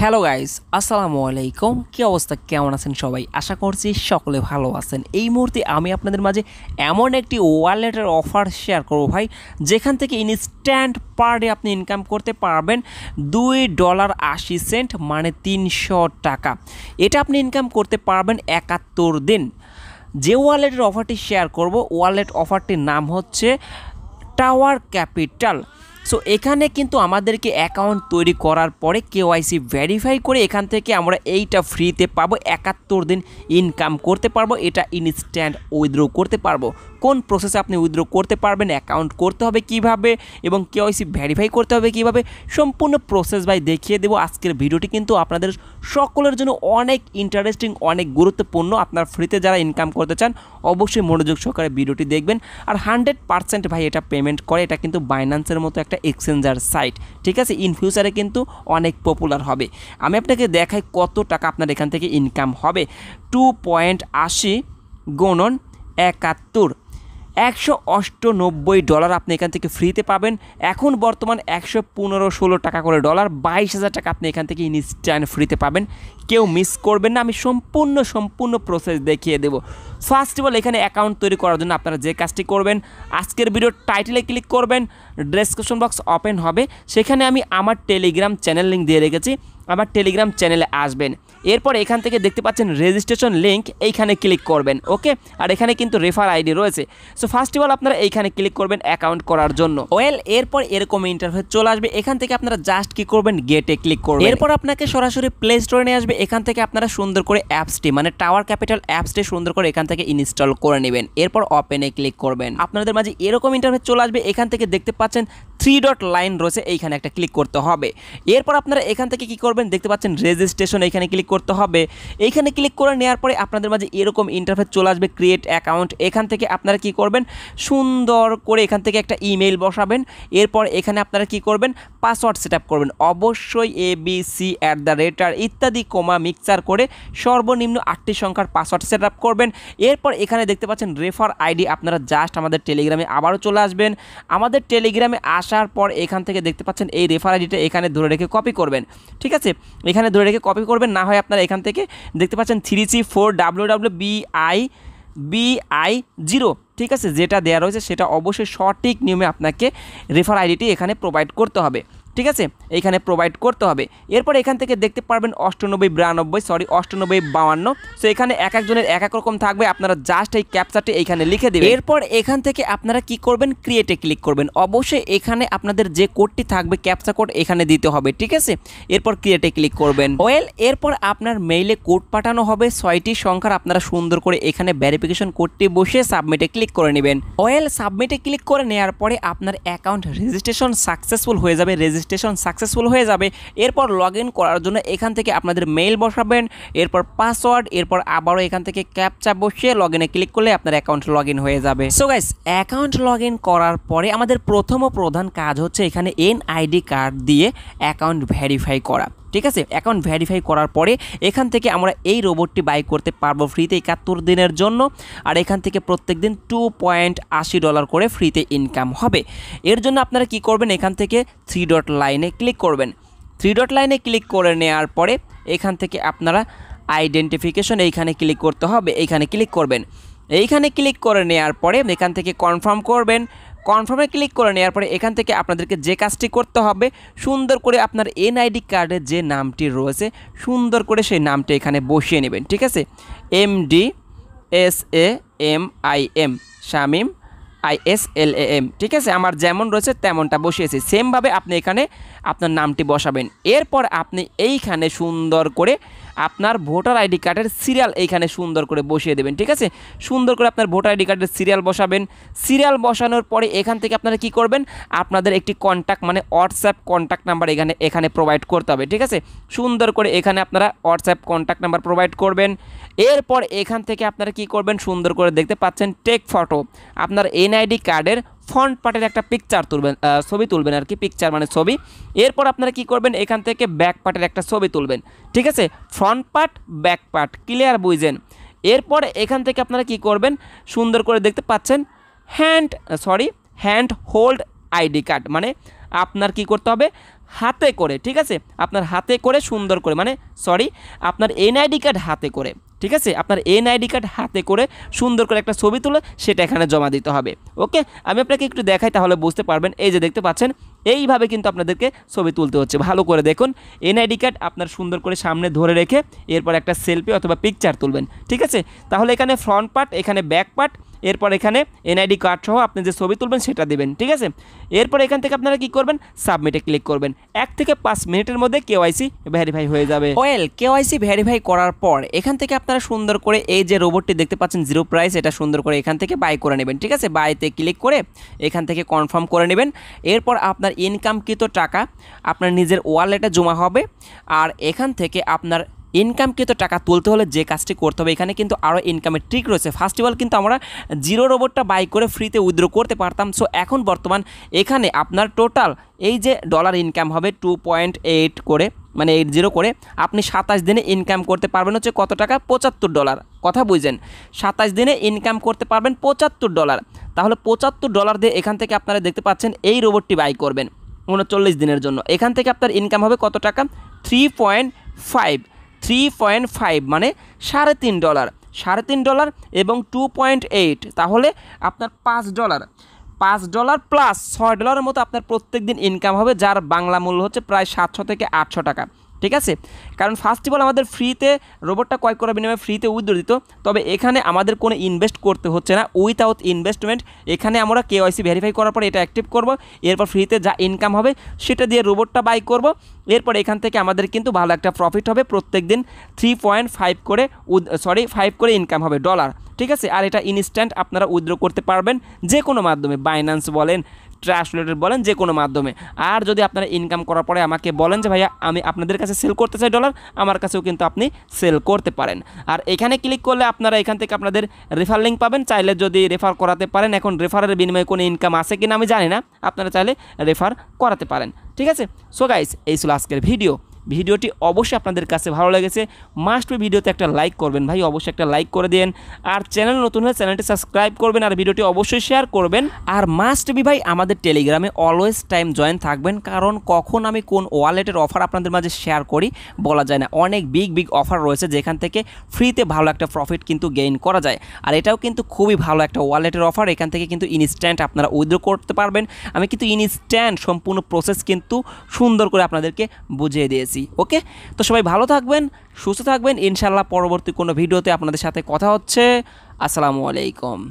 hello guys আসসালামু আলাইকুম কী অবস্থা কেমন আছেন সবাই আশা করছি সকলে ভালো আছেন এই মুহূর্তে আমি আপনাদের মাঝে এমন একটি ওয়ালেটের অফার শেয়ার করব ভাই যেখান থেকে ইনস্ট্যান্ট পার ডে আপনি ইনকাম করতে পারবেন দুই ডলার আশি সেন্ট মানে তিনশো টাকা এটা আপনি ইনকাম করতে পারবেন একাত্তর দিন যে ওয়ালেটের অফারটি শেয়ার করব ওয়ালেট অফারটির নাম হচ্ছে টাওয়ার ক্যাপিটাল সো এখানে কিন্তু আমাদেরকে অ্যাকাউন্ট তৈরি করার পরে কেওয়াইসি ভেরিফাই করে এখান থেকে আমরা এইটা ফ্রিতে পাবো একাত্তর দিন ইনকাম করতে পারবো এটা ইনস্ট্যান্ট উইথড্র করতে পারবো কোন প্রসেসে আপনি উইথড্র করতে পারবেন অ্যাকাউন্ট করতে হবে কিভাবে এবং কেওয়াইসি ভেরিফাই করতে হবে কিভাবে সম্পূর্ণ প্রসেস ভাই দেখিয়ে দেবো আজকের ভিডিওটি কিন্তু আপনাদের সকলের জন্য অনেক ইন্টারেস্টিং অনেক গুরুত্বপূর্ণ আপনার ফ্রিতে যারা ইনকাম করতে চান অবশ্যই মনোযোগ সহকারে ভিডিওটি দেখবেন আর হান্ড্রেড পার্সেন্ট ভাই এটা পেমেন্ট করে এটা কিন্তু বাইন্যান্সের মতো একটা এক্সচেঞ্জার সাইট ঠিক আছে ইন ফিউচারে কিন্তু অনেক পপুলার হবে আমি আপনাকে দেখাই কত টাকা আপনার এখান থেকে ইনকাম হবে টু পয়েন্ট আশি গণন একাত্তর একশো অষ্টানব্বই ডলার আপনি এখান থেকে ফ্রিতে পাবেন এখন বর্তমান একশো পনেরো ষোলো টাকা করে ডলার বাইশ হাজার টাকা আপনি এখান থেকে ইনস্ট্যান্ট ফ্রিতে পাবেন কেউ মিস করবেন না আমি সম্পূর্ণ সম্পূর্ণ প্রসেস দেখিয়ে দেবো ফার্স্ট অফ অল এখানে অ্যাকাউন্ট তৈরি করার জন্য আপনারা যে কাজটি করবেন আজকের ভিডিও টাইটেলে ক্লিক করবেন ডেসক্রিপশন বক্স ওপেন হবে সেখানে আমি আমার টেলিগ্রাম চ্যানেল লিঙ্ক দিয়ে রেখেছি আমার টেলিগ্রাম চ্যানেলে আসবেন এরপর এখান থেকে দেখতে পাচ্ছেন রেজিস্ট্রেশন লিঙ্ক এইখানে ক্লিক করবেন ওকে আর এখানে কিন্তু রেফার আইডি রয়েছে সো ফার্স্ট অফ অল আপনারা এইখানে ক্লিক করবেন অ্যাকাউন্ট করার জন্য ওয়েল এরপর এরকম ইন্টারভিউ চলে আসবে এখান থেকে আপনারা জাস্ট কি করবেন গেটে ক্লিক করবেন এরপর আপনাকে সরাসরি প্লে স্টোরে নিয়ে আসবে এখান থেকে আপনারা সুন্দর করে অ্যাপসটি মানে টাওয়ার ক্যাপিটাল অ্যাপসটি সুন্দর করে এখান থেকে ইনস্টল করে নেবেন এরপর ওপেনে ক্লিক করবেন আপনাদের মাঝে এরকম ইন্টারফেস চলে আসবে এখান থেকে দেখতে পাচ্ছেন থ্রি ডট লাইন রয়েছে এইখানে একটা ক্লিক করতে হবে এরপর আপনারা এখান থেকে কি করবেন দেখতে পাচ্ছেন রেজিস্ট্রেশন এখানে ক্লিক করতে হবে এইখানে ক্লিক করে নেওয়ার পরে আপনাদের মাঝে এরকম ইন্টারফেস চলে আসবে ক্রিয়েট অ্যাকাউন্ট এখান থেকে আপনারা কি করবেন সুন্দর করে এখান থেকে একটা ইমেল বসাবেন এরপর এখানে আপনারা কি করবেন পাসওয়ার্ড সেট করবেন অবশ্যই A B C at the rate ইত্যাদি কমা মিক্সচার করে সর্বনিম্ন আটটি সংখ্যার পাসওয়ার্ড সেট করবেন এরপর এখানে দেখতে পাচ্ছেন রেফার আইডি আপনারা জাস্ট আমাদের টেলিগ্রামে আবারও চলে আসবেন আমাদের টেলিগ্রামে আস আসার পর এখান থেকে দেখতে পাচ্ছেন এই রেফার আইডিটা এখানে ধরে রেখে কপি করবেন ঠিক আছে এখানে ধরে রেখে কপি করবেন না হয় আপনারা এখান থেকে দেখতে পাচ্ছেন three C four W W B BI zero ঠিক আছে যেটা দেওয়া রয়েছে সেটা অবশ্যই সঠিক নিয়মে আপনাকে রেফার আইডিটি এখানে প্রোভাইড করতে হবে ঠিক আছে এইখানে প্রোভাইড করতে হবে এরপর এখান থেকে দেখতে পারবেন অষ্টানব্বই বিরানব্বই সরি অষ্টানব্বই বাউান্ন সো এখানে এক একজনের এক এক রকম থাকবে আপনারা জাস্ট এই ক্যাপচারটি এইখানে লিখে দেবেন এরপর এখান থেকে আপনারা কি করবেন ক্রিয়েটে ক্লিক করবেন অবশ্যই এখানে আপনাদের যে কোডটি থাকবে ক্যাপচা কোড এখানে দিতে হবে ঠিক আছে এরপর ক্রিয়েটে ক্লিক করবেন ওয়েল এরপর আপনার মেইলে কোড পাঠানো হবে ছয়টি সংখ্যার আপনারা সুন্দর করে এখানে ভেরিফিকেশন কোডটি বসে সাবমিটে ক্লিক করে নেবেন ওয়েল সাবমিটে ক্লিক করে নেওয়ার পরে আপনার অ্যাকাউন্ট রেজিস্ট্রেশন সাকসেসফুল হয়ে যাবে রেজিস্ট্রেশন রেজিস্ট্রেশন সাকসেসফুল হয়ে যাবে এরপর লগ করার জন্য এখান থেকে আপনাদের মেইল বসাবেন এরপর পাসওয়ার্ড এরপর আবারও এখান থেকে ক্যাপচা বসিয়ে লগ ক্লিক করলে আপনার অ্যাকাউন্ট লগ হয়ে যাবে সো গাইস অ্যাকাউন্ট লগ করার পরে আমাদের প্রথম ও প্রধান কাজ হচ্ছে এখানে এন আইডি কার্ড দিয়ে অ্যাকাউন্ট ভেরিফাই করা ঠিক আছে অ্যাকাউন্ট ভ্যারিফাই করার পরে এখান থেকে আমরা এই রোবটটি বাই করতে পারবো ফ্রিতে একাত্তর দিনের জন্য আর এখান থেকে প্রত্যেক দিন টু পয়েন্ট আশি ডলার করে ফ্রিতে ইনকাম হবে এর জন্য আপনারা কি করবেন এখান থেকে থ্রি ডট লাইনে ক্লিক করবেন থ্রি ডট লাইনে ক্লিক করে নেওয়ার পরে এখান থেকে আপনারা আইডেন্টিফিকেশন এইখানে ক্লিক করতে হবে এইখানে ক্লিক করবেন এইখানে ক্লিক করে নেওয়ার পরে এখান থেকে কনফার্ম করবেন কনফার্মে ক্লিক করে নেওয়ার পরে এখান থেকে আপনাদেরকে যে কাজটি করতে হবে সুন্দর করে আপনার এনআইডি কার্ডে যে নামটি রয়েছে সুন্দর করে সেই নামটি এখানে বসিয়ে নেবেন ঠিক আছে M D S A M I M Shamim M ঠিক আছে আমার যেমন রয়েছে তেমনটা বসিয়েছি সেমভাবে আপনি এখানে আপনার নামটি বসাবেন এরপর আপনি এইখানে সুন্দর করে আপনার ভোটার আইডি কার্ডের সিরিয়াল এইখানে সুন্দর করে বসিয়ে দেবেন ঠিক আছে সুন্দর করে আপনার ভোটার আইডি কার্ডের সিরিয়াল বসাবেন সিরিয়াল বসানোর পরে এখান থেকে আপনারা কি করবেন আপনাদের একটি কন্ট্যাক্ট মানে হোয়াটসঅ্যাপ কন্ট্যাক্ট নাম্বার এখানে এখানে প্রোভাইড করতে হবে ঠিক আছে সুন্দর করে এখানে আপনারা হোয়াটসঅ্যাপ কন্ট্যাক্ট নাম্বার প্রোভাইড করবেন এরপর এখান থেকে আপনারা কি করবেন সুন্দর করে দেখতে পাচ্ছেন টেক ফটো আপনার এনআইডি কার্ডের ফ্রন্ট পার্টের একটা পিকচার তুলবেন ছবি তুলবেন আর কি পিকচার মানে ছবি এরপর আপনারা কি করবেন এখান থেকে ব্যাক পার্টের একটা ছবি তুলবেন ঠিক আছে front part back part clear বুঝেন এরপর এখান থেকে আপনারা কি করবেন সুন্দর করে দেখতে পাচ্ছেন hand sorry hand hold ID card মানে আপনার কি করতে হবে হাতে করে ঠিক আছে আপনার হাতে করে সুন্দর করে মানে সরি আপনার এনআইডি কার্ড হাতে করে ঠিক আছে আপনার এনআইডি কার্ড হাতে করে সুন্দর করে একটা ছবি তুলে সেটা এখানে জমা দিতে হবে ওকে আমি আপনাকে একটু দেখাই তাহলে বুঝতে পারবেন এই যে দেখতে পাচ্ছেন এইভাবে কিন্তু আপনাদেরকে ছবি তুলতে হচ্ছে ভালো করে দেখুন এনআইডি কার্ড আপনার সুন্দর করে সামনে ধরে রেখে এরপর একটা সেলফি অথবা পিকচার তুলবেন ঠিক আছে তাহলে এখানে ফ্রন্ট পার্ট এখানে ব্যাক পার্ট এরপর এখানে এনআইডি কার্ড সহ আপনি যে ছবি তুলবেন সেটা দেবেন ঠিক আছে এরপর এখান থেকে আপনারা কি করবেন সাবমিটে ক্লিক করবেন এক থেকে পাঁচ মিনিটের মধ্যে কেওয়াইসি ভেরিফাই হয়ে যাবে ওয়েল কেওয়াইসি ভেরিফাই করার পর এখান থেকে আপনারা সুন্দর করে এই যে রোবটটি দেখতে পাচ্ছেন জিরো প্রাইস এটা সুন্দর করে এখান থেকে বাই করে নেবেন ঠিক আছে বাইতে ক্লিক করে এখান থেকে কনফার্ম করে নেবেন এরপর আপনার ইনকামকৃত টাকা আপনার নিজের ওয়ালেটে জমা হবে আর এখান থেকে আপনার ইনকামকৃত টাকা তুলতে হলে যে কাজটি করতে হবে এখানে কিন্তু আরও ইনকামের ট্রিক রয়েছে ফার্স্ট অফ অল কিন্তু আমরা জিরো রোবটটা বাই করে ফ্রিতে উইথড্র করতে পারতাম সো এখন বর্তমান এখানে আপনার টোটাল এই যে ডলার ইনকাম হবে টু পয়েন্ট এইট করে মানে এইট জিরো করে আপনি সাতাশ দিনে ইনকাম করতে পারবেন হচ্ছে কত টাকা পঁচাত্তর ডলার কথা বুঝছেন সাতাশ দিনে ইনকাম করতে পারবেন পঁচাত্তর ডলার তাহলে পঁচাত্তর ডলার দিয়ে এখান থেকে আপনারা দেখতে পাচ্ছেন এই রোবটটি বাই করবেন উনচল্লিশ দিনের জন্য এখান থেকে আপনার ইনকাম হবে কত টাকা three point five three point five মানে সাড়ে তিন ডলার সাড়ে তিন ডলার এবং টু পয়েন্ট এইট তাহলে আপনার পাঁচ ডলার পাঁচ ডলার প্লাস ছয় ডলারের মতো আপনার প্রত্যেক দিন ইনকাম হবে যার বাংলা মূল্য হচ্ছে প্রায় সাতশো থেকে আটশো টাকা ঠিক আছে কারণ ফার্স্ট অফ অল আমাদের ফ্রিতে রোবটটা কয়েক করার বিনিময়ে ফ্রিতে উইথড্র দিত তবে এখানে আমাদের কোনো ইনভেস্ট করতে হচ্ছে না উইথাউট ইনভেস্টমেন্ট এখানে আমরা কে ওয়াইসি ভেরিফাই করার পর এটা অ্যাক্টিভ করব এরপর ফ্রিতে যা ইনকাম হবে সেটা দিয়ে রোবটটা বাই করব এরপর এখান থেকে আমাদের কিন্তু ভালো একটা প্রফিট হবে প্রত্যেক দিন থ্রি পয়েন্ট ফাইভ করে সরি ফাইভ করে ইনকাম হবে ডলার ঠিক আছে আর এটা ইনস্ট্যান্ট আপনারা উইথড্র করতে পারবেন যে কোনো মাধ্যমে বাইন্যান্স বলেন ট্রান্সলেটার বলেন যে কোনো মাধ্যমে আর যদি আপনারা ইনকাম করার পরে আমাকে বলেন যে ভাইয়া আমি আপনাদের কাছে সেল করতে চাই ডলার আমার কাছেও কিন্তু আপনি সেল করতে পারেন আর এখানে ক্লিক করলে আপনারা এখান থেকে আপনাদের রেফার লিঙ্ক পাবেন চাইলে যদি রেফার করাতে পারেন এখন রেফারের বিনিময়ে কোনো ইনকাম আছে কিনা আমি জানি না আপনারা চাইলে রেফার করাতে পারেন ঠিক আছে সো গাইস এই ছিল আজকের ভিডিও ভিডিওটি অবশ্যই আপনাদের কাছে ভালো লেগেছে মাস্ট বি ভিডিওতে একটা লাইক করবেন ভাই অবশ্যই একটা লাইক করে দেন আর চ্যানেল নতুন হলে চ্যানেলটি সাবস্ক্রাইব করবেন আর ভিডিওটি অবশ্যই শেয়ার করবেন আর মাস্ট বি ভাই আমাদের টেলিগ্রামে অলওয়েজ টাইম জয়েন থাকবেন কারণ কখন আমি কোন ওয়ালেটের অফার আপনাদের মাঝে শেয়ার করি বলা যায় না অনেক বিগ বিগ অফার রয়েছে যেখান থেকে ফ্রিতে ভালো একটা প্রফিট কিন্তু গেইন করা যায় আর এটাও কিন্তু খুবই ভালো একটা ওয়ালেটের অফার এখান থেকে কিন্তু ইনস্ট্যান্ট আপনারা উইথড্র করতে পারবেন আমি কিন্তু ইনস্ট্যান্ট সম্পূর্ণ প্রসেস কিন্তু সুন্দর করে আপনাদেরকে বুঝিয়ে দিয়েছি দিচ্ছি ওকে তো সবাই ভালো থাকবেন সুস্থ থাকবেন ইনশাল্লাহ পরবর্তী কোনো ভিডিওতে আপনাদের সাথে কথা হচ্ছে আসসালামু আলাইকুম